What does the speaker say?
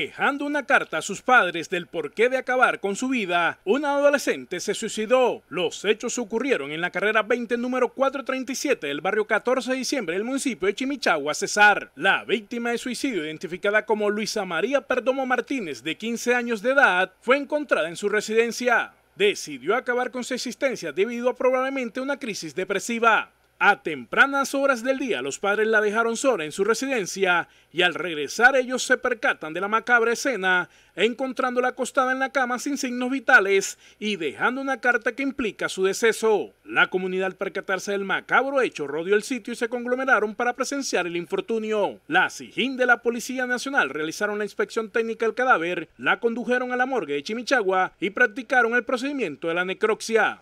dejando una carta a sus padres del porqué de acabar con su vida, una adolescente se suicidó. Los hechos ocurrieron en la carrera 20 número 437 del barrio 14 de diciembre del municipio de Chimichagua, Cesar. La víctima de suicidio, identificada como Luisa María Perdomo Martínez, de 15 años de edad, fue encontrada en su residencia. Decidió acabar con su existencia debido a probablemente una crisis depresiva. A tempranas horas del día, los padres la dejaron sola en su residencia y al regresar ellos se percatan de la macabra escena, encontrándola acostada en la cama sin signos vitales y dejando una carta que implica su deceso. La comunidad al percatarse del macabro hecho rodeó el sitio y se conglomeraron para presenciar el infortunio. La SIGIN de la Policía Nacional realizaron la inspección técnica del cadáver, la condujeron a la morgue de Chimichagua y practicaron el procedimiento de la necropsia.